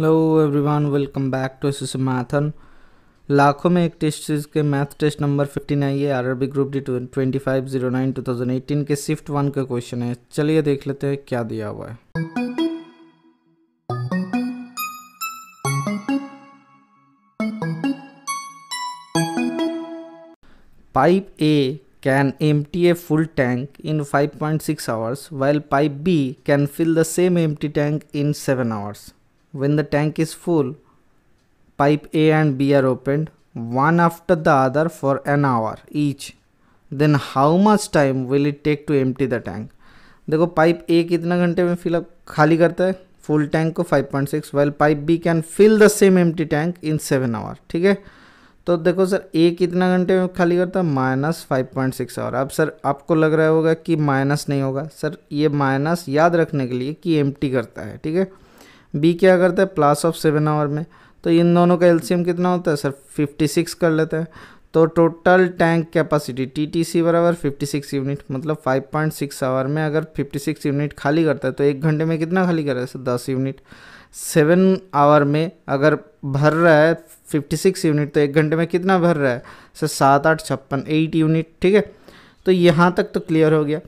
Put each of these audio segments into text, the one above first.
Hello everyone welcome back to एस मैथन लाखों में एक टेस्ट सीरीज के मैथ टेस्ट नंबर फिफ्टीन आई है RRB group D twenty five zero nine two thousand eighteen के शिफ्ट वन का क्वेश्चन है चलिए देख लेते हैं क्या दिया हुआ है pipe A can can empty a full tank in 5.6 hours pipe B can fill the same empty tank in seven hours when the tank is full, pipe A and B are opened one after the other for an hour each. Then how much time will it take to empty the tank? देखो pipe A कितना घंटे में fill up खाली करता है full tank को 5.6 point six well pipe B can fill the same empty tank in seven hour ठीक है तो देखो सर ए कितना घंटे में खाली करता है minus five point six hour अब सर आपको लग रहा होगा कि माइनस नहीं होगा सर ये माइनस याद रखने के लिए कि टी करता है ठीक है बी क्या करता है प्लस ऑफ सेवन आवर में तो इन दोनों का एल्सीयम कितना होता है सर फिफ्टी सिक्स कर लेते हैं तो total tank capacity T T C बराबर फिफ्टी सिक्स यूनिट मतलब फाइव पॉइंट सिक्स आवर में अगर फिफ्टी सिक्स यूनिट खाली करता है तो एक घंटे में कितना खाली कर रहा है सर दस यूनिट सेवन आवर में अगर भर रहा है फिफ्टी सिक्स यूनिट तो एक घंटे में कितना भर रहा है सर सात आठ छप्पन एट यूनिट ठीक है तो यहाँ तक तो क्लियर हो गया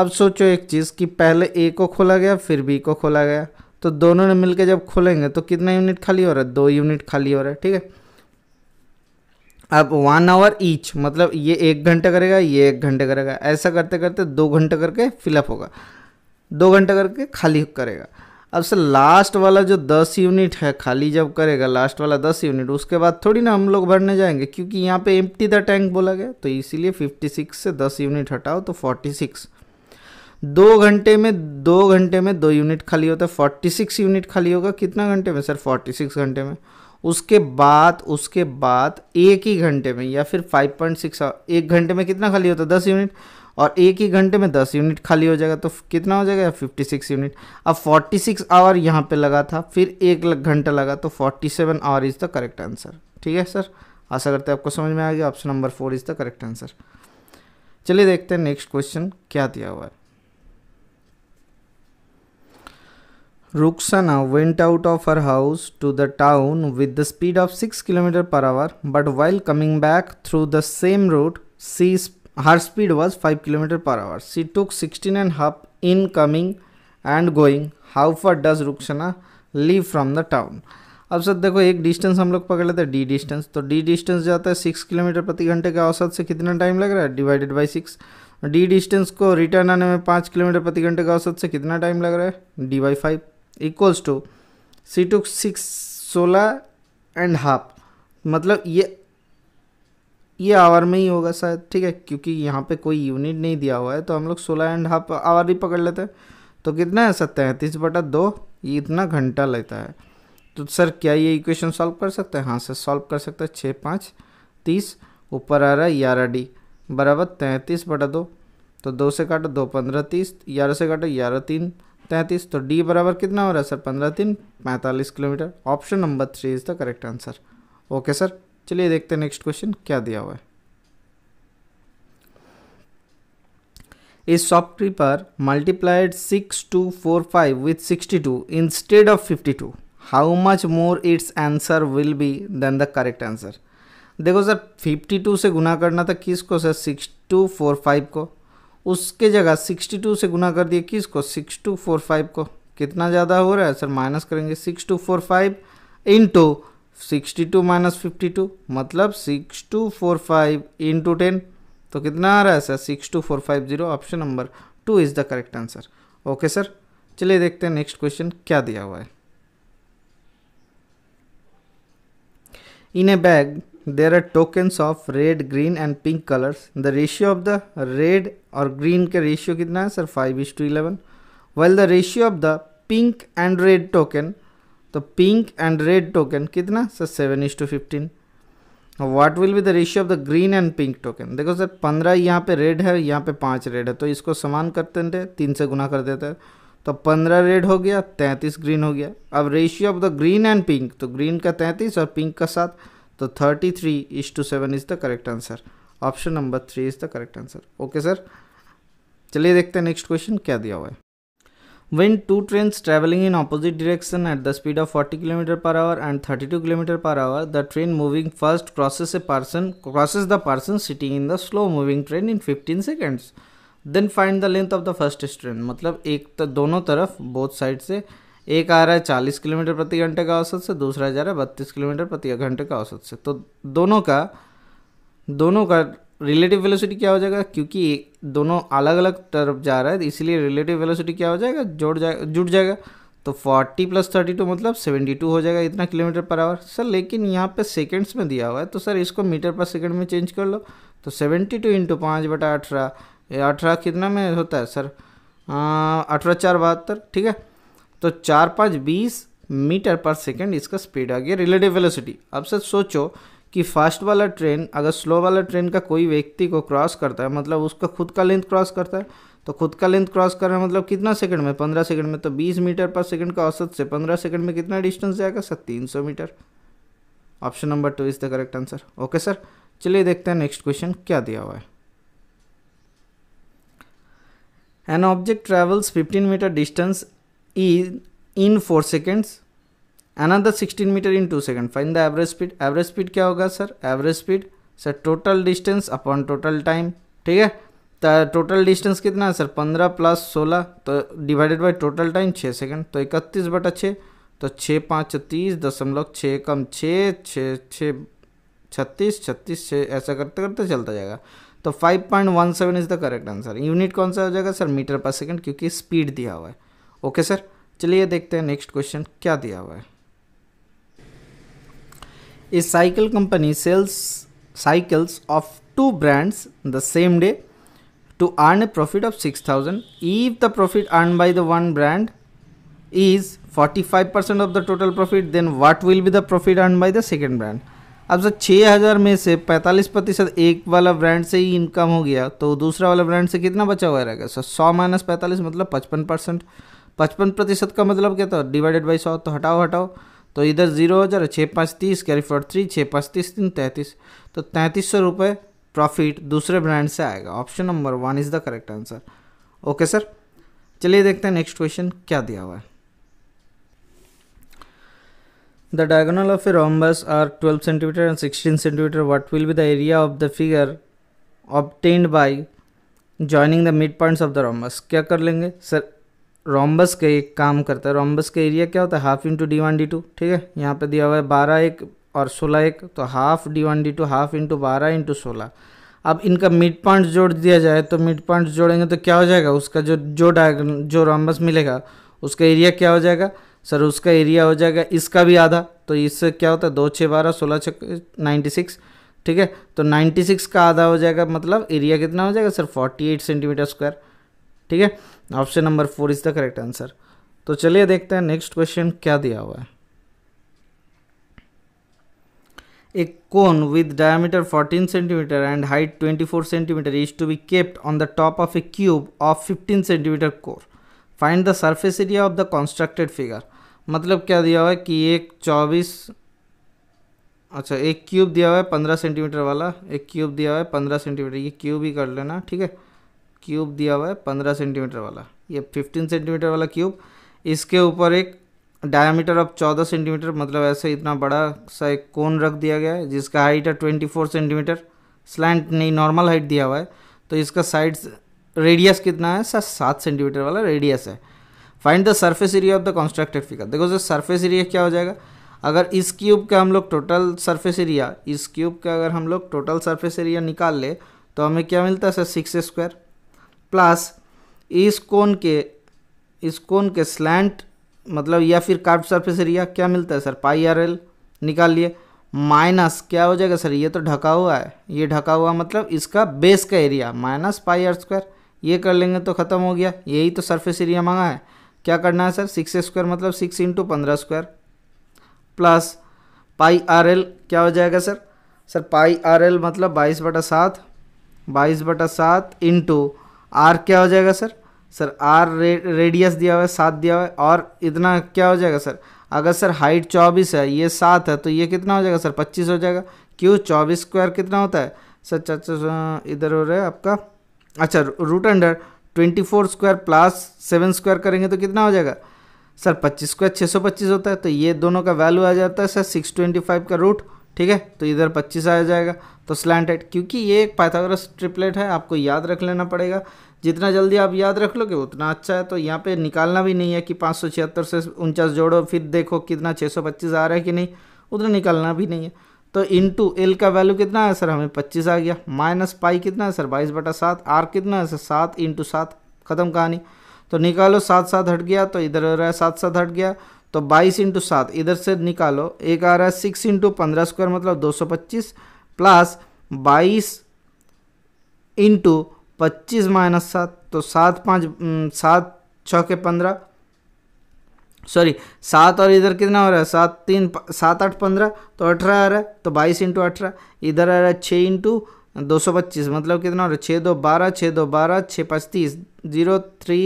अब सोचो एक चीज़ कि पहले ए को खोला गया फिर बी को खोला गया तो दोनों ने मिलकर जब खोलेंगे तो कितना यूनिट खाली हो रहा है दो यूनिट खाली हो रहा है ठीक है अब वन आवर ईच मतलब ये एक घंटा करेगा ये एक घंटे करेगा ऐसा करते करते दो घंटे करके फिलअप होगा दो घंटे करके खाली करेगा अब सर लास्ट वाला जो दस यूनिट है खाली जब करेगा लास्ट वाला दस यूनिट उसके बाद थोड़ी ना हम लोग भरने जाएंगे क्योंकि यहाँ पे एम्प्टी द टैंक बोला गया तो इसीलिए फिफ्टी सिक्स से दस यूनिट हटाओ तो फोर्टी सिक्स दो घंटे में दो घंटे में दो यूनिट खाली होता है फोर्टी सिक्स यूनिट खाली होगा कितना घंटे में सर फोर्टी सिक्स घंटे में उसके बाद उसके बाद एक ही घंटे में या फिर फाइव पॉइंट सिक्स एक घंटे में कितना खाली होता है दस यूनिट और एक ही घंटे में दस यूनिट खाली हो जाएगा तो कितना हो जाएगा फिफ्टी सिक्स यूनिट अब फोर्टी सिक्स आवर यहाँ पर लगा था फिर एक घंटा लगा तो forty seven hour is the correct answer ठीक है सर आशा करते हैं आपको समझ में आ गया option number four is the correct answer चलिए देखते हैं नेक्स्ट क्वेश्चन क्या दिया हुआ है Ruksana went out of her house to the town with the speed of 6 km per hour, but while coming back through the same route, she, her speed was 5 km per hour. She took 16 and half in coming and going. How far does Ruksana leave from the town? अब sir देखो एक distance हम लोग पकड़ लेते हैं D distance तो D distance जाता है सिक्स किलोमीटर प्रति घंटे के औसत से कितना टाइम लग रहा है divided by six D distance को रिटर्न आने में पाँच किलोमीटर प्रति घंटे के औसत से कितना टाइम लग रहा है D by five equals to C two six सोलह एंड हाफ मतलब ये ये आवर में ही होगा शायद ठीक है क्योंकि यहाँ पे कोई यूनिट नहीं दिया हुआ है तो हम लोग सोलह एंड हाफ आवर ही पकड़ लेते हैं तो कितना है सत्तैंतीस बटा दो ये इतना घंटा लेता है तो सर क्या ये इक्वेशन सॉल्व कर सकते हैं हाँ सर सॉल्व कर सकते हैं छः पाँच तीस ऊपर आ रहा है ग्यारह डी बराबर तैंतीस बटा दो तो दो से काटो दो पंद्रह तीस ग्यारह से काटो ग्यारह तीन तैंतीस तो डी बराबर कितना हो रहा है सर पंद्रह तीन पैंतालीस kilometre option number three is the correct answer okay sir चलिए देखते हैं नेक्स्ट क्वेश्चन क्या दिया हुआ है इस shopkeeper multiplied six two four five with sixty two instead of fifty two how much more its answer will be than the correct answer देखो sir fifty two से गुना करना था किस को sir six two four five को उसके जगह सिक्सटी टू से गुना कर दिए किस को सिक्स टू फोर फाइव को कितना ज़्यादा हो रहा है सर माइनस करेंगे six two four five into sixty two minus fifty two मतलब six two four five into ten तो कितना आ रहा है sir six two four five zero option number two is the correct answer okay sir चलिए देखते हैं next question क्या दिया हुआ है in a bag there are tokens of red green and pink colors the ratio of the red और green के ratio कितना है sir five is to eleven well the ratio of the pink and red token तो pink and red token कितना sir seven is to fifteen what will be the ratio of the green and pink token देखो sir पंद्रह यहाँ पे red है यहाँ पे पाँच रेड है तो इसको समान करते हैं तीन से गुना कर देते हैं तो पंद्रह रेड हो गया तैंतीस ग्रीन हो गया अब ratio of the green and pink तो ग्रीन का तैंतीस और पिंक का सात तो thirty three is to seven is the correct answer option number three is the correct answer okay sir चलिए देखते हैं नेक्स्ट क्वेश्चन क्या दिया हुआ है when two train travelling in opposite direction at the speed of forty kilometre per hour and thirty two kilometre per hour the train moving first crosses a person crosses the person sitting in the slow moving train in fifteen seconds then find the length of the first train मतलब एक तो दोनों तरफ both side से एक आ रहा है चालीस किलोमीटर प्रति घंटे का औसत से दूसरा जा रहा है बत्तीस किलोमीटर प्रति घंटे का औसत से तो दोनों का दोनों का रिलेटिव वेलोसिटी क्या हो जाएगा क्योंकि दोनों अलग अलग तरफ जा रहा है इसलिए रिलेटिव वेलोसिटी क्या हो जाएगा जोड़ जाए जुड़ जाएगा तो 40 प्लस टू मतलब 72 हो जाएगा इतना किलोमीटर पर आवर सर लेकिन यहाँ पे सेकंड्स में दिया हुआ है तो सर इसको मीटर पर सेकंड में चेंज कर लो तो 72 टू इंटू पाँच बटा अठारह अठारह कितना में होता है सर अठारह चार बहत्तर ठीक है तो चार पाँच बीस मीटर पर सेकेंड इसका स्पीड आ गया रिलेटिव वेलोसिटी अब सर सोचो कि फास्ट वाला ट्रेन अगर स्लो वाला ट्रेन का कोई व्यक्ति को क्रॉस करता है मतलब उसका खुद का लेंथ क्रॉस करता है तो खुद का लेंथ क्रॉस कर रहा है मतलब कितना सेकंड में पंद्रह सेकंड में तो बीस मीटर पर सेकंड का औसत से पंद्रह सेकंड में कितना डिस्टेंस जाएगा सर तीन सौ metre option number two is the correct answer okay sir चलिए देखते हैं नेक्स्ट क्वेश्चन क्या दिया हुआ है an object travels 15 metre distance is in 4 seconds another 16 meter in 2 second find the average speed average speed kya hoga sir average speed sir total distance upon total time theek hai ta total distance kitna hai sir 15 plus 16 to divided by total time 6 second to 31 बटा 6 तो छः पाँच छत्तीस दशमलव छः कम छः छः छः छत्तीस छत्तीस छः ऐसा करते करते चलता जाएगा तो five point one seven is the correct answer unit कौन सा हो जाएगा सर मीटर पर सेकंड क्योंकि स्पीड दिया हुआ है ओके सर चलिए देखते हैं नेक्स्ट क्वेश्चन क्या दिया हुआ है a cycle company sells cycles of two brands the same day to earn a profit of six thousand if the profit earn by the one brand is forty five percent of the total profit then what will be the profit earn by the second brand अब sir छः हज़ार में से पैंतालीस प्रतिशत एक वाला brand से ही इनकम हो गया तो दूसरा वाला ब्रांड से कितना बचा हुआ रहेगा सर सौ माइनस पैंतालीस मतलब पचपन परसेंट पचपन प्रतिशत का मतलब क्या था डिवाइडेड बाई सौ तो हटाओ हटाओ तो इधर जीरो हो जा रहा छः पाँच तीस कैरी फॉर थ्री छः पाँच तीस तीन तैंतीस तो तैंतीस सौ रुपये प्रॉफिट दूसरे ब्रांड से आएगा option number one is the correct answer okay sir चलिए देखते हैं नेक्स्ट क्वेश्चन क्या दिया हुआ है The of a rhombus are twelve 12 and sixteen 16 centimeter. Will be the area of the figure figure by joining the mid points of the rhombus क्या कर लेंगे सर रोम्बस का एक काम करता है रोम्बस का एरिया क्या होता है half into D one D two ठीक है यहाँ पे दिया हुआ है बारह एक और सोलह एक तो half D one D two half into बारह इंटू सोलह अब इनका मिड पॉइंट जोड़ दिया जाए तो मिड पॉइंट जोड़ेंगे तो क्या हो जाएगा उसका जो जो डायगन जो रोम्बस मिलेगा उसका एरिया क्या हो जाएगा सर उसका एरिया हो जाएगा इसका भी आधा तो इससे क्या होता है दो छः बारह सोलह छः नाइन्टी सिक्स ठीक है तो नाइन्टी सिक्स का आधा हो जाएगा मतलब एरिया कितना हो जाएगा sir forty eight centimetre square ठीक है option number four is the correct answer तो चलिए देखते हैं नेक्स्ट क्वेश्चन क्या दिया हुआ है एक cone with diameter 14 centimetre and height 24 centimetre is to be capped on the top of a cube of 15 centimetre core find the surface area of the constructed figure मतलब क्या दिया हुआ है कि एक 24 अच्छा एक क्यूब दिया हुआ है 15 सेंटीमीटर वाला एक क्यूब दिया हुआ है 15 सेंटीमीटर ये क्यूब ही कर लेना ठीक है क्यूब दिया हुआ है पंद्रह सेंटीमीटर वाला ये फिफ्टीन सेंटीमीटर वाला क्यूब इसके ऊपर एक डायमीटर ऑफ चौदह सेंटीमीटर मतलब ऐसे इतना बड़ा सा एक कोन रख दिया गया है जिसका हाइट है ट्वेंटी फोर सेंटीमीटर स्लैंट नहीं नॉर्मल हाइट दिया हुआ है तो इसका साइड रेडियस कितना है सर सात सेंटीमीटर वाला रेडियस है find the surface area of the constructed figure देखो सर सर्फेस एरिया क्या हो जाएगा अगर इस क्यूब का हम लोग टोटल सर्फेस एरिया इस क्यूब का अगर हम लोग टोटल सर्फेस एरिया निकाल ले तो हमें क्या मिलता है सर सिक्स स्क्वायर प्लस इस कोन के इस कोन के स्लैंट मतलब या फिर कार्ड सरफेस एरिया क्या मिलता है सर पाई आर एल निकाल लिए माइनस क्या हो जाएगा सर ये तो ढका हुआ है ये ढका हुआ मतलब इसका बेस का area minus pi r square ये कर लेंगे तो ख़त्म हो गया यही तो सरफेस एरिया मांगा है क्या करना है सर सिक्स स्क्वायर मतलब सिक्स इंटू पंद्रह square plus pi r l क्या हो जाएगा sir sir pi r l मतलब बाईस बटा सात बाईस बटा सात इंटू आर क्या हो जाएगा सर सर आर रेडियस दिया हुआ है सात दिया हुआ है और इतना क्या हो जाएगा सर अगर सर हाइट चौबीस है ये सात है तो ये कितना हो जाएगा सर पच्चीस हो जाएगा क्यों चौबीस स्क्वायर कितना होता है सर चाचा इधर हो रहा है आपका अच्छा root under twenty four square plus seven square करेंगे तो कितना हो जाएगा सर पच्चीस स्क्वायर छः सौ पच्चीस होता है तो ये दोनों का वैल्यू आ जाता है सर सिक्स ट्वेंटी फाइव का रूट ठीक है तो इधर 25 आ जाएगा तो स्लैंटेड क्योंकि ये एक पाइथागोरस ट्रिपलेट है आपको याद रख लेना पड़ेगा जितना जल्दी आप याद रख लोगे उतना अच्छा है तो यहाँ पे निकालना भी नहीं है कि पाँच से उनचास जोड़ो फिर देखो कितना छः आ रहा है कि नहीं उतना निकालना भी नहीं है तो इन टू एल का वैल्यू कितना है सर हमें पच्चीस आ गया माइनस पाई कितना है सर बाईस बटा सात आर कितना है सर सात इंटू सात खत्म कहानी तो निकालो सात सात हट गया तो इधर हो रहा है सात सात हट गया तो 22 इंटू सात इधर से निकालो एक आ रहा है सिक्स इंटू पंद्रह स्क्वायर मतलब 225 प्लस 22 इंटू पच्चीस माइनस सात तो सात पाँच सात छः के पंद्रह सॉरी सात और इधर कितना हो रहा है सात तीन सात आठ पंद्रह तो अठारह आ रहा है तो बाईस इंटू अठारह इधर आ रहा है छः इंटू दो सौ पच्चीस मतलब कितना हो रहा है छः दो बारह छः दो बारह छः पच्चीस जीरो थ्री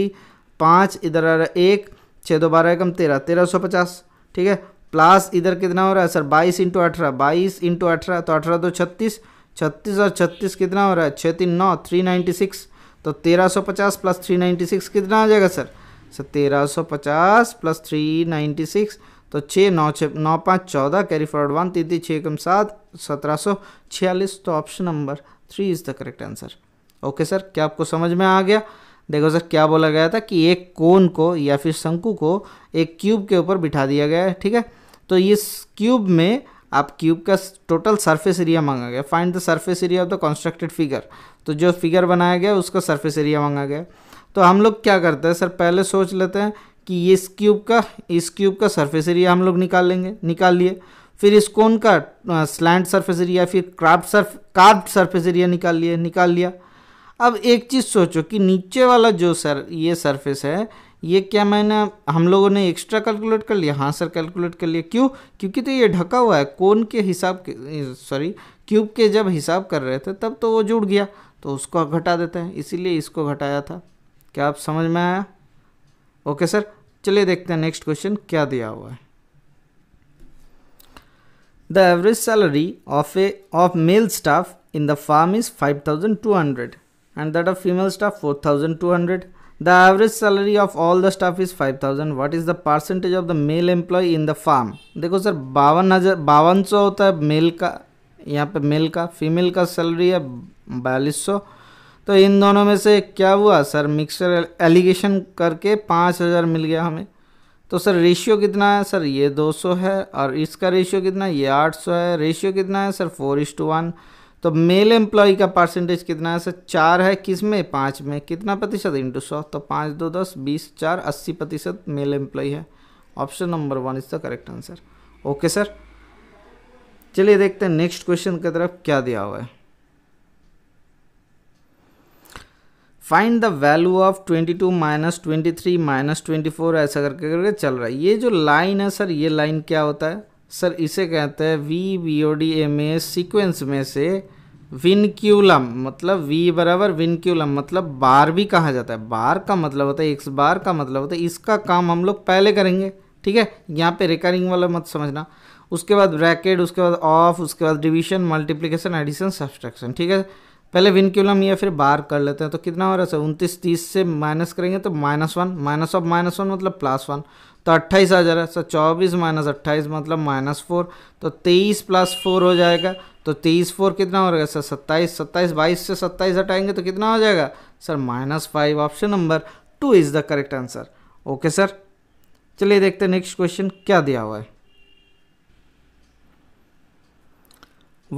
पाँच इधर आ रहा है एक छः दो बारह एकम तेरह तेरह सौ पचास ठीक है प्लस इधर कितना हो रहा है सर बाईस इंटू अठारह बाईस इंटू अठारह तो अठारह दो छत्तीस छत्तीस और छत्तीस कितना हो रहा है छः तीन नौ थ्री नाइन्टी सिक्स तो तेरह सौ पचास प्लस थ्री नाइन्टी सिक्स कितना आ जाएगा सर सर तेरह सौ पचास प्लस थ्री नाइन्टी सिक्स तो छः नौ छः नौ पाँच चौदह कैरी फॉरवर्ड वन तीन तीन छः एकम सात सत्रह सौ छियालीस तो option number three is the correct answer okay sir क्या आपको समझ में आ गया देखो सर क्या बोला गया था कि एक कोन को या फिर शंकु को एक क्यूब के ऊपर बिठा दिया गया है ठीक है तो इस क्यूब में आप क्यूब का टोटल सरफेस एरिया मांगा गया find the surface area of the constructed figure तो जो फिगर बनाया गया उसका सरफेस एरिया मांगा गया तो हम लोग क्या करते हैं सर पहले सोच लेते हैं कि इस क्यूब का इस क्यूब का सरफेस एरिया हम लोग निकाल लेंगे निकाल लिए फिर इस कोन का स्लैंड सरफेस एरिया फिर craft surf curved surface area निकाल लिए निकाल लिया अब एक चीज़ सोचो कि नीचे वाला जो सर ये सरफेस है ये क्या मैंने हम लोगों ने एक्स्ट्रा कैलकुलेट कर लिया हाँ सर कैलकुलेट कर लिया क्यों क्योंकि तो ये ढका हुआ है कोन के हिसाब के सॉरी क्यूब के जब हिसाब कर रहे थे तब तो वो जुड़ गया तो उसको घटा देते हैं इसीलिए इसको घटाया था क्या आप समझ में आया ओके सर चलिए देखते हैं नेक्स्ट क्वेश्चन क्या दिया हुआ है the average salary of a of male staff in the farm is five thousand two hundred and that of female staff 4200 the average salary of all the staff is 5000 what is the percentage of the male employee in the farm dekho sir 52000 5200 hota hai male ka yahan pe male ka female ka salary hai 4200 तो इन दोनों में से क्या हुआ sir mixer allegation करके पाँच हज़ार मिल गया हमें तो सर रेशियो कितना है सर ये दो सौ है और इसका रेशियो कितना है ये आठ सौ है रेशियो कितना है sir four is to one तो मेल एम्प्लॉय का परसेंटेज कितना है सर चार है किस में पाँच में कितना प्रतिशत इंटू सौ तो पाँच दो दस बीस चार अस्सी प्रतिशत मेल एम्प्लॉय है option number one is the correct answer okay sir चलिए देखते हैं नेक्स्ट क्वेश्चन की तरफ क्या दिया हुआ है find the value of 22 two minus twenty three minus twenty four ऐसा करके करके चल रहा है ये जो लाइन है सर ये लाइन क्या होता है सर इसे कहते हैं V B O D M A sequence में से विनक्यूलम मतलब वी बराबर विनक्यूलम मतलब बार भी कहा जाता है बार का मतलब होता है एक्स बार का मतलब होता है इसका काम हम लोग पहले करेंगे ठीक है यहाँ पे रिकरिंग वाला मत समझना उसके बाद ब्रैकेट उसके बाद ऑफ उसके बाद डिवीजन मल्टीप्लिकेशन एडिशन सब्सट्रैक्शन ठीक है पहले विनक्यूलम या फिर बार कर लेते हैं तो कितना हो रहा है सर उनतीस तीस से माइनस करेंगे तो minus one minus of minus one मतलब प्लस वन तो अट्ठाईस आ जा रहा है सर चौबीस माइनस अट्ठाईस मतलब माइनस फोर तो तेईस प्लस फोर हो जाएगा तो तेईस फोर कितना हो रहेगा सर सत्ताईस सत्ताईस बाईस से सत्ताईस हटाएंगे तो कितना हो जाएगा sir minus five option number two is the correct answer okay sir चलिए देखते हैं नेक्स्ट क्वेश्चन क्या दिया हुआ है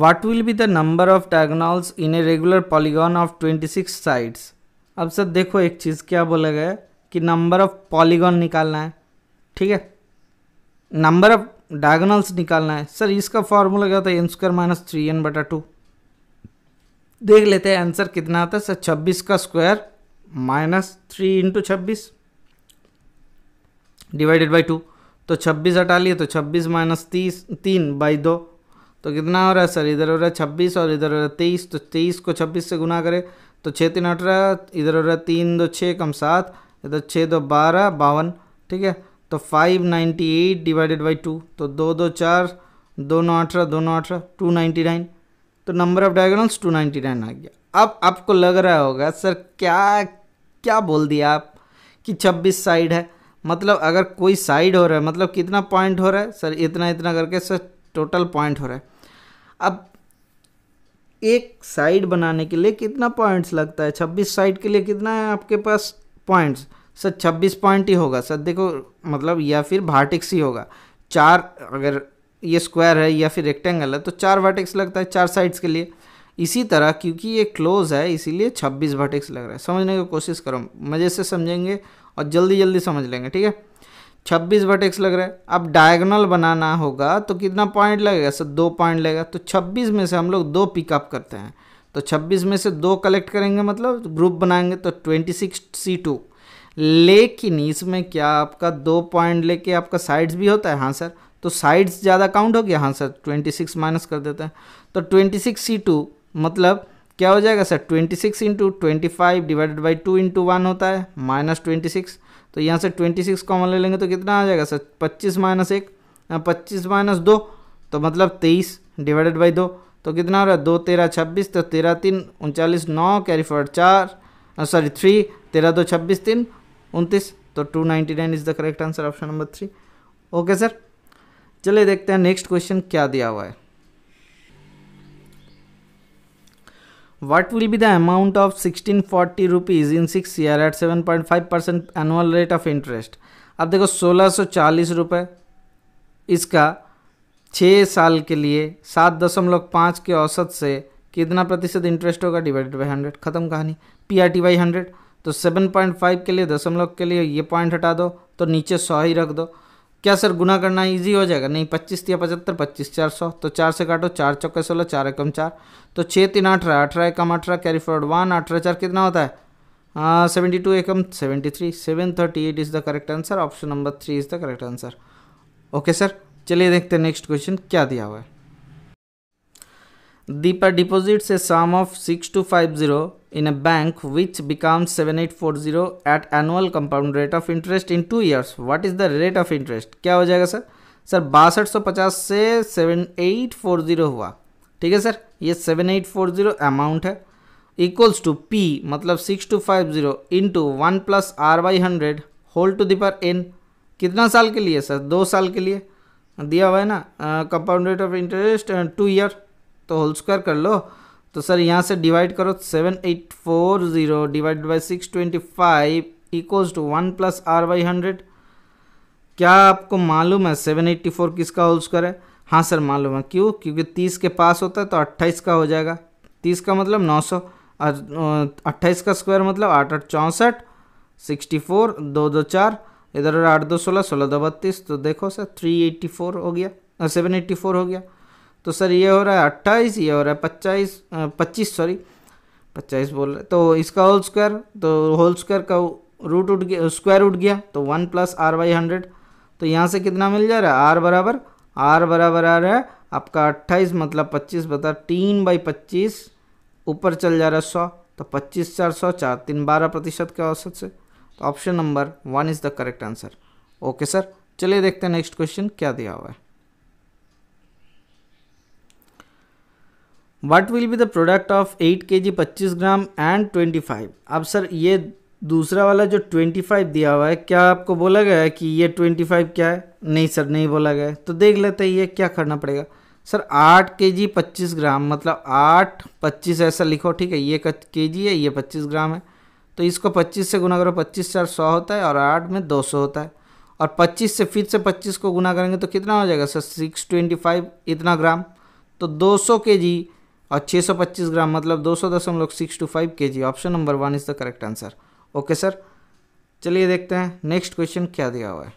what will be the number of diagonals in a regular polygon of twenty six sides अब सर देखो एक चीज़ क्या बोला गया कि नंबर ऑफ पॉलीगॉन निकालना है ठीक है नंबर ऑफ डायगनल्स निकालना है सर इसका फॉर्मूला क्या होता है N square minus three N बटा टू देख लेते हैं आंसर कितना आता है सर छब्बीस का स्क्वायर माइनस थ्री इंटू छब्बीस डिवाइडेड बाई टू तो छब्बीस हटा लिए तो छब्बीस माइनस तीस तीन बाई दो तो कितना हो रहा है सर इधर हो रहा है छब्बीस और इधर हो रहा है तेईस तो तेईस को छब्बीस से गुना करें तो छः तीन अठारह इधर हो रहा है तीन दो छः कम सात इधर छः दो बारह बावन ठीक है तो five ninety eight divided by two तो दो दो चार दो नौ अठारह दो नौ अठारह टू नाइन्टी नाइन तो number of diagonals two ninety nine आ गया अब आपको लग रहा होगा सर क्या क्या बोल दिया आप कि छब्बीस साइड है मतलब अगर कोई साइड हो रहा है मतलब कितना पॉइंट हो रहा है सर इतना इतना करके सर टोटल पॉइंट हो रहा है अब एक साइड बनाने के लिए कितना पॉइंट्स लगता है छब्बीस साइड के लिए कितना है आपके पास पॉइंट्स सर छब्बीस पॉइंट ही होगा सर देखो मतलब या फिर भार्टिक्स ही होगा चार अगर ये स्क्वायर है या फिर रेक्टेंगल है तो चार वर्टिक्स लगता है चार साइड्स के लिए इसी तरह क्योंकि ये क्लोज है इसीलिए 26 वर्टिक्स लग रहा है समझने की कोशिश करो मज़े से समझेंगे और जल्दी जल्दी समझ लेंगे ठीक है 26 वर्टिक्स लग रहा है अब डायगोनल बनाना होगा तो कितना पॉइंट लगेगा सर दो पॉइंट लगेगा तो छब्बीस में से हम लोग दो पिकअप करते हैं तो छब्बीस में से दो कलेक्ट करेंगे मतलब ग्रुप बनाएंगे तो ट्वेंटी सिक्स सी टू लेकिन इसमें क्या आपका दो पॉइंट लेके आपका साइड्स भी होता है हाँ सर तो साइड्स ज़्यादा काउंट हो गया हाँ सर ट्वेंटी सिक्स माइनस कर देते हैं तो ट्वेंटी सिक्स सी टू मतलब क्या हो जाएगा sir twenty six into twenty five divided by two into one होता है माइनस ट्वेंटी सिक्स तो यहाँ से ट्वेंटी सिक्स कॉमन ले लेंगे तो कितना आ जाएगा सर पच्चीस माइनस एक हाँ, पच्चीस माइनस दो तो मतलब तेईस डिवाइडेड बाई दो तो कितना हो रहा है दो तेरह छब्बीस तो तेरह तीन उनचालीस नौ कैरी फॉर चार सॉरी हाँ, थ्री तेरह दो छब्बीस तीन उनतीस तो two ninety nine is the correct answer option number three okay sir चलिए देखते हैं नेक्स्ट क्वेश्चन क्या दिया हुआ है will be the amount of sixteen forty rupees in six year at seven point five percent annual rate of interest अब देखो सोलह सौ चालीस रुपये इसका छः साल के लिए सात दशमलव पाँच के औसत से कितना प्रतिशत इंटरेस्ट होगा डिवाइडेड बाई हंड्रेड खत्म कहानी P R T by hundred तो 7.5 के लिए दशमलव के लिए ये पॉइंट हटा दो तो नीचे सौ ही रख दो क्या सर गुना करना ईजी हो जाएगा नहीं पच्चीस या पचहत्तर पच्चीस चार सौ तो चार से काटो चार चौके सोलह चार एकम चार तो छः तीन अठारह अठारह एकम अठारह कैरी फॉर्ड वन अठारह चार कितना होता है सेवेंटी टू एकम seventy three seven thirty eight is the correct answer option number three is the correct answer okay sir चलिए देखते हैं नेक्स्ट क्वेश्चन क्या दिया हुआ है Deepa deposits a sum of 6250 in a bank which becomes 7840 at annual compound rate of interest in two years. What is the rate of interest? क्या हो जाएगा सर सर बासठ सौ पचास से सेवन एट फोर ज़ीरो हुआ ठीक है सर ये seven eight four zero amount है इक्वल्स टू पी मतलब six two five zero into one plus R by hundred whole to the power N कितना साल के लिए सर दो साल के लिए दिया हुआ है ना compound rate of interest two year तो होल स्क्वायर कर लो तो सर यहाँ से डिवाइड करो seven eight four zero divide by six twenty five equals to one plus R by hundred क्या आपको मालूम है सेवन एट्टी फोर किसका होल स्क्वायर है हाँ सर मालूम है क्यों क्योंकि तीस के पास होता है तो अट्ठाईस का हो जाएगा तीस का मतलब नौ सौ और अट्ठाईस का स्क्वायर मतलब आठ आठ चौंसठ सिक्सटी फोर दो दो चार इधर आठ दो सोलह सोलह दो बत्तीस तो देखो सर थ्री एट्टी फोर हो गया सेवन एट्टी फोर हो गया तो सर ये हो रहा है अट्ठाईस ये हो रहा है पच्चाईस पच्चीस सॉरी पच्चाईस बोल रहे तो इसका होल स्क्वायर तो होल स्क्वायर का रूट उठ गया स्क्वायर उठ गया तो one plus R by hundred तो यहाँ से कितना मिल जा रहा है आर बराबर आर बराबर आ रहा है आपका अट्ठाईस मतलब पच्चीस बता तीन बाई पच्चीस ऊपर चल जा रहा है सौ तो पच्चीस चार सौ चार तीन बारह प्रतिशत के औसत से तो option number one is the correct answer okay sir चलिए देखते हैं नेक्स्ट क्वेश्चन क्या दिया हुआ है what will be the product of 8 K जी पच्चीस ग्राम एंड 25 अब सर ये दूसरा वाला जो 25 दिया हुआ है क्या आपको बोला गया है कि ये 25 क्या है नहीं सर नहीं बोला गया है तो देख लेते हैं ये क्या करना पड़ेगा सर 8 के जी पच्चीस ग्राम मतलब 8 25 ऐसा लिखो ठीक है ये के जी है ये 25 ग्राम है तो इसको 25 से गुना करो 25 चार सौ होता है और 8 में 200 होता है और 25 से फिर से 25 को गुना करेंगे तो कितना हो जाएगा सर 625 इतना ग्राम तो 200 के जी और 625 ग्राम मतलब दो सौ दशमलव six two five K G option number one is the correct answer okay sir चलिए देखते हैं नेक्स्ट क्वेश्चन क्या दिया हुआ है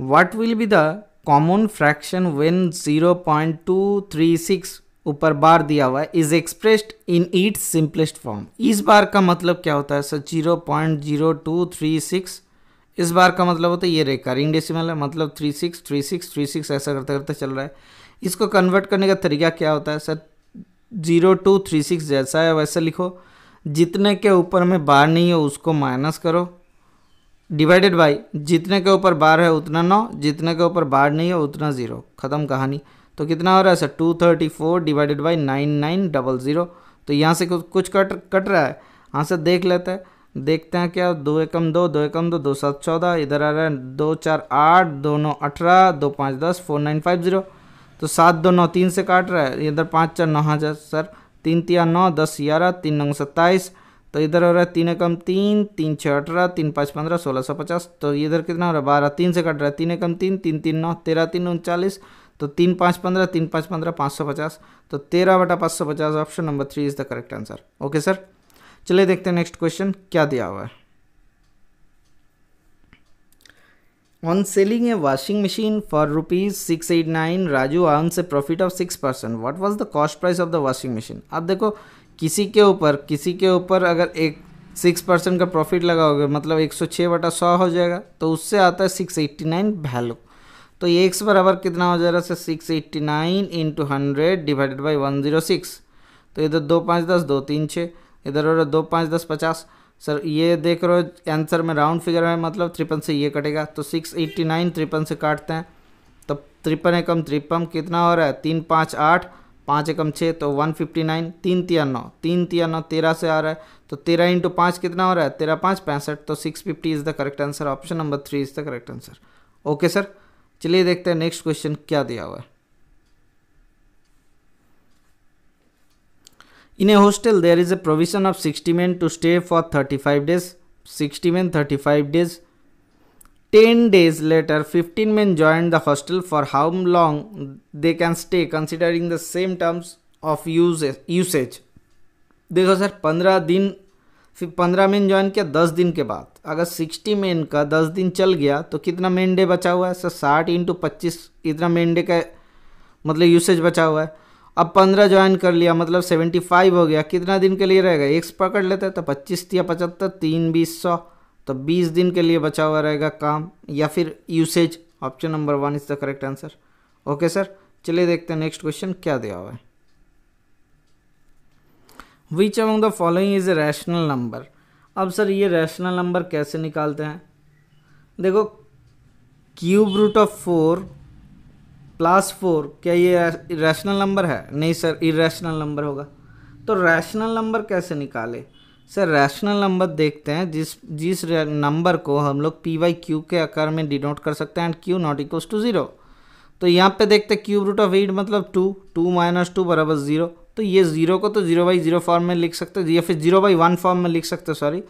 what will be the common fraction when zero point two three six ऊपर बार दिया हुआ है is expressed in its simplest form इस बार का मतलब क्या होता है sir zero point zero two three six इस बार का मतलब होता है ये रिंग डेसिमल है मतलब three six three six three six ऐसा करते करते चल रहा है इसको कन्वर्ट करने का तरीका क्या होता है sir zero two three six जैसा है वैसे लिखो जितने के ऊपर में बार नहीं हो उसको माइनस करो डिवाइडेड बाई जितने के ऊपर बार है उतना नौ जितने के ऊपर बार नहीं है उतना ज़ीरो ख़त्म कहानी तो कितना हो रहा है sir two thirty four divided by nine nine double zero तो यहाँ से कुछ कुछ कट कट रहा है यहाँ से देख लेते हैं देखते हैं क्या दो एकम दो दो एकम दो दो सात चौदह इधर आ रहा है दो चार आठ दो नौ अठारह दो पाँच दस फोर नाइन फाइव ज़ीरो तो सात दो नौ तीन से काट रहा है इधर पाँच चार नौ हजार हाँ, सर तीन तिया नौ दस ग्यारह तीन नौ सत्ताईस तो इधर हो रहा है तीन एकम तीन तीन छः अठारह तीन पाँच पंद्रह सोलह सौ पचास तो इधर कितना हो रहा है बारह तीन से काट रहा है तीन एकम तीन तीन तीन नौ तेरह तीन उनचालीस तो तीन पाँच पंद्रह तीन पाँच पंद्रह पाँच सौ पचास तो तेरह बटा पाँच सौ पचास option number three is the correct answer okay sir चलिए देखते हैं नेक्स्ट क्वेश्चन क्या दिया हुआ है on selling a washing machine for rupees six eight nine Raju आन से profit of six percent What was the cost price of the washing machine अब देखो किसी के ऊपर किसी के ऊपर अगर एक सिक्स परसेंट का प्रॉफिट लगाओगे मतलब एक सौ छः बटा सौ हो जाएगा तो उससे आता है सिक्स एट्टी नाइन वैल्यू तो ये एक्स बराबर कितना हो जाएगा sir six eighty nine into hundred divided by one zero six तो इधर दो पाँच दस दो तीन छः इधर उधर दो पाँच दस पचास सर ये देख रहे हो आंसर में राउंड फिगर है मतलब त्रिपन से ये कटेगा तो सिक्स एट्टी नाइन त्रिपन से काटते हैं तो त्रिपन एकम त्रिपन कितना हो रहा है तीन पाँच आठ पाँच एकम छः तो वन फिफ्टी नाइन तीन तिया नौ तीन तिया नौ तेरह से आ रहा है तो तेरह इंटू पाँच कितना हो रहा है तेरह पाँच पैंसठ तो six fifty is the correct answer option number three is the correct answer okay sir चलिए देखते हैं नेक्स्ट क्वेश्चन क्या दिया हुआ है In a hostel, there is a provision of 60 men to stay for 35 days. 60 men, 35 days. 10 days later, 15 men joined the hostel for how long they can stay considering the same terms of usage. देखो sir 15 दिन फिर 15 main join किया 10 दिन के बाद अगर 60 main का 10 दिन चल गया तो कितना मेन डे बचा हुआ है सर 60 इंटू पच्चीस इतना मेन डे का मतलब यूसेज बचा हुआ है अब पंद्रह ज्वाइन कर लिया मतलब सेवेंटी फाइव हो गया कितना दिन के लिए रहेगा एक पकड़ लेते हैं तो पच्चीस या पचहत्तर तीन बीस सौ तो बीस दिन के लिए बचा हुआ रहेगा काम या फिर usage option number one is the correct answer okay sir चलिए देखते हैं नेक्स्ट क्वेश्चन क्या दिया हुआ है which among the following is a rational number अब सर ये रैशनल नंबर कैसे निकालते हैं देखो cube root of four plus four क्या ये रैशनल नंबर है नहीं सर इरेशनल नंबर होगा तो रैशनल नंबर कैसे निकाले सर रैशनल नंबर देखते हैं जिस जिस नंबर को हम लोग पी वाई क्यू के आकार में डिनोट कर सकते हैं and Q not equal to zero तो यहाँ पे देखते हैं क्यूब रूट ऑफ एट मतलब टू टू माइनस टू बराबर ज़ीरो तो ये ज़ीरो को तो ज़ीरो बाई ज़ीरो फॉर्म में लिख सकते या फिर ज़ीरो बाई वन फॉर्म में लिख सकते sorry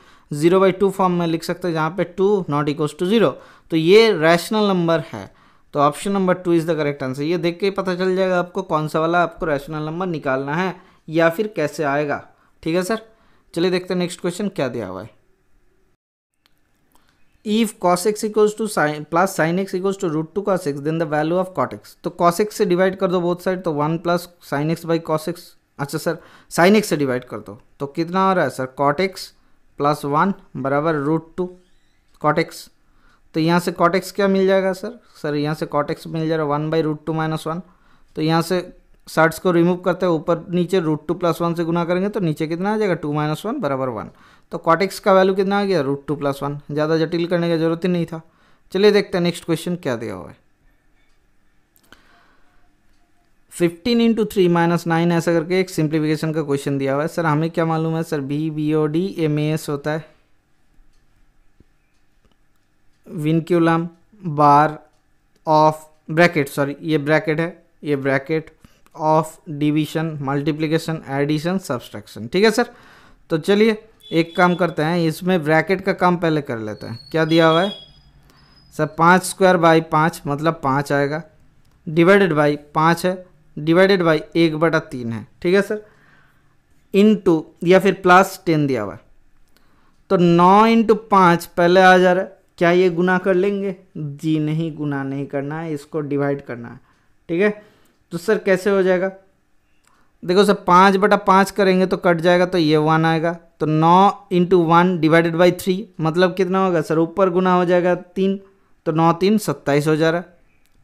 zero by two form में लिख सकते जहाँ पे two not equal to zero तो ये रैशनल नंबर है तो option number two is the correct answer ये देख के पता चल जाएगा आपको कौन सा वाला आपको रैशनल नंबर निकालना है या फिर कैसे आएगा ठीक है सर चलिए देखते हैं नेक्स्ट क्वेश्चन क्या दिया हुआ है if cos X equals to sine plus sine X equals to root two cos X then the value of cot X तो कॉस एक्स से डिवाइड कर दो बोथ साइड तो one plus sine X by cos X अच्छा sir sine X से डिवाइड कर दो तो कितना हो रहा है sir cot X plus one बराबर रूट टू कॉट एक्स तो यहाँ से कॉटेक्स क्या मिल जाएगा सर सर यहाँ से कॉट मिल जाएगा one by root two minus one तो यहाँ से शर्ट्स को रिमूव करते हैं ऊपर नीचे रूट टू प्लस वन से गुना करेंगे तो नीचे कितना आ जाएगा टू माइनस वन बराबर वन तो कॉटेक्स का वैल्यू कितना आ गया रूट टू प्लस वन ज़्यादा जटिल करने की जरूरत ही नहीं था चलिए देखते हैं नेक्स्ट क्वेश्चन क्या दिया हुआ है fifteen into three minus nine ऐसा करके एक सिंप्लीफिकेशन का क्वेश्चन दिया हुआ है सर हमें क्या मालूम है sir B B O D M A S होता है vinculum bar of bracket sorry ये ब्रैकेट है ये bracket of division multiplication addition subtraction ठीक है सर तो चलिए एक काम करते हैं इसमें ब्रैकेट का काम पहले कर लेते हैं क्या दिया हुआ है सर पाँच स्क्वायर बाई पाँच मतलब पाँच आएगा डिवाइडेड बाई पाँच है डिवाइडेड बाई एक बटा तीन है ठीक है सर इन टू या फिर प्लस टेन दिया हुआ है तो नौ इंटू पाँच पहले आ जा रहा है क्या ये गुना कर लेंगे जी नहीं गुना नहीं करना है इसको डिवाइड करना है ठीक है तो सर कैसे हो जाएगा देखो सर पाँच बटा पाँच करेंगे तो कट जाएगा तो ये वन आएगा तो नौ into one divided by three मतलब कितना होगा सर ऊपर गुना हो जाएगा तीन तो नौ तीन सत्ताईस हो जा रहा है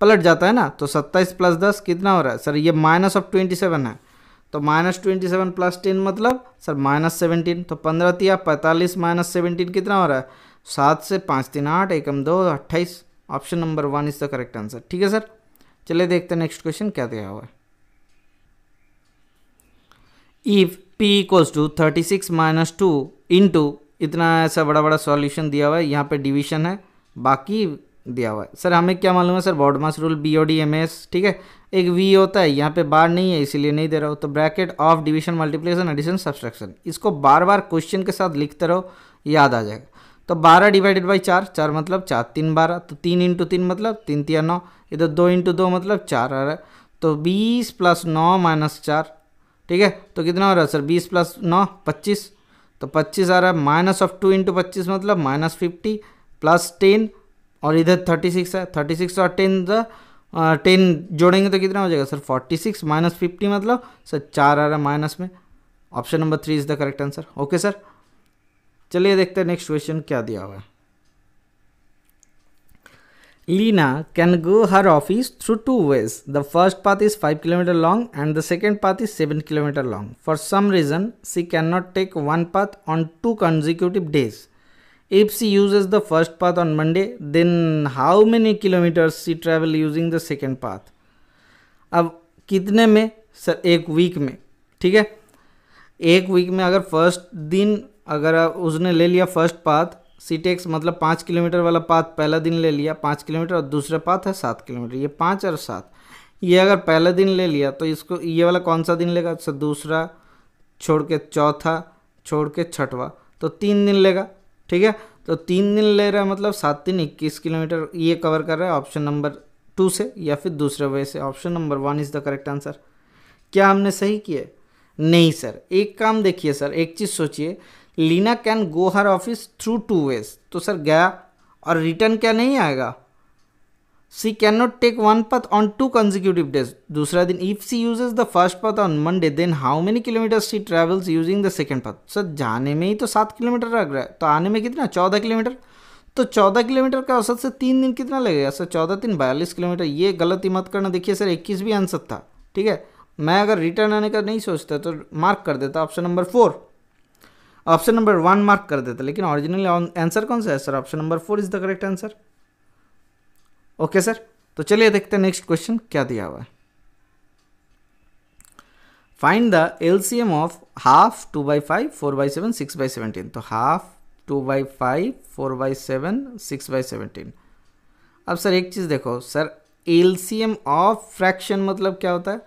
पलट जाता है ना तो सत्ताईस प्लस दस कितना हो रहा है सर ये माइनस ऑफ ट्वेंटी सेवन है तो minus twenty seven plus ten मतलब सर माइनस सेवनटीन तो पंद्रह तिया पैंतालीस माइनस सेवनटीन कितना हो रहा है सात से पाँच तीन आठ एकम दो अट्ठाईस option number one is the correct answer ठीक है सर चलिए देखते हैं नेक्स्ट क्वेश्चन क्या दिया हुआ है if P equals to thirty six minus two into इतना ऐसा बड़ा बड़ा सॉल्यूशन दिया हुआ है यहाँ पे डिवीजन है बाकी दिया हुआ है सर हमें क्या मालूम है sir BODMAS rule B O D M S ठीक है एक वी होता है यहाँ पे बार नहीं है इसीलिए नहीं दे रहा हूँ तो bracket of division multiplication addition subtraction इसको बार बार क्वेश्चन के साथ लिखते रहो याद आ जाएगा तो बारह डिवाइडेड बाई चार चार मतलब चार तीन बारह तो तीन इंटू तीन मतलब तीन तिया नौ इधर दो इंटू दो मतलब चार आ रहा है तो बीस प्लस नौ माइनस चार ठीक है तो कितना हो रहा है सर बीस प्लस नौ पच्चीस तो पच्चीस आ रहा है माइनस ऑफ टू इंटू पच्चीस मतलब माइनस फिफ्टी प्लस टेन और इधर थर्टी सिक्स है थर्टी सिक्स और टेन टेन जोड़ेंगे तो कितना हो जाएगा sir forty six minus fifty मतलब सर चार आ रहा है माइनस में option number three is the correct answer okay sir चलिए देखते हैं नेक्स्ट क्वेश्चन क्या दिया हुआ है Leena can go her office through two ways the first path is five kilometre long and the second path is seven kilometre long for some reason she can not take one path on two consecutive days if she use the first path on Monday then how many kilometres she travel using the second path अब कितने में sir एक week में ठीक है एक week में अगर फर्स्ट दिन अगर उसने ले लिया फर्स्ट पाथ सी टेक्स मतलब पाँच किलोमीटर वाला पाथ पहला दिन ले लिया पाँच किलोमीटर और दूसरा पाथ है सात किलोमीटर ये पाँच और सात ये अगर पहला दिन ले लिया तो इसको ये वाला कौन सा दिन लेगा अच्छा दूसरा छोड़ के चौथा छोड़ के छठवा तो तीन दिन लेगा ठीक है तो तीन दिन ले रहा है मतलब सात दिन इक्कीस किलोमीटर ये कवर कर रहा है ऑप्शन नंबर टू से या फिर दूसरे वे से option number one is the correct answer क्या हमने सही किया नहीं सर एक काम देखिए सर एक चीज़ सोचिए Leena can go her office through two ways तो सर गया और रिटर्न क्या नहीं आएगा she can not take one path on two consecutive days दूसरा दिन if she uses the first path on Monday then how many kilometre she travels using the second path sir जाने में ही तो सात किलोमीटर लग रहा है तो आने में कितना चौदह किलोमीटर तो चौदह किलोमीटर का औसत से तीन दिन कितना लगेगा सर चौदह दिन बयालीस किलोमीटर ये गलत ही मत करना देखिए सर इक्कीस भी आंसर था ठीक है मैं अगर रिटर्न आने का नहीं सोचता तो मार्क कर देता option number four option number one mark कर देता लेकिन ऑरिजिनल आंसर कौन सा है sir option number four is the correct answer okay sir तो चलिए देखते हैं नेक्स्ट क्वेश्चन क्या दिया हुआ है find the LCM of half two by five four by seven six by seventeen तो half two by five four by seven six by seventeen अब सर एक चीज़ देखो सर एलसीएम ऑफ फ्रैक्शन मतलब क्या होता है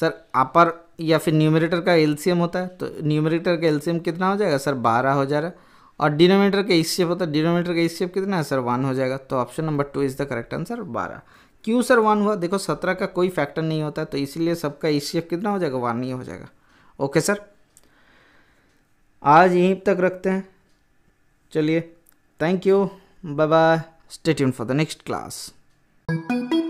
सर अपर या फिर न्यूमरेटर का एलसीएम होता है तो न्यूमरेटर का एलसीएम कितना हो जाएगा सर बारह हो जा रहा है और डिनोमीटर का इस शेप होता है डिनोमीटर का इस शेप कितना है सर वन हो जाएगा तो option number two is the correct answer बारह क्यों सर वन हुआ देखो सत्रह का कोई फैक्टर नहीं होता तो इसीलिए सबका इस शेप कितना हो जाएगा वन ही हो जाएगा ओके सर आज यहीं तक रखते हैं चलिए thank you bye bye state for the next class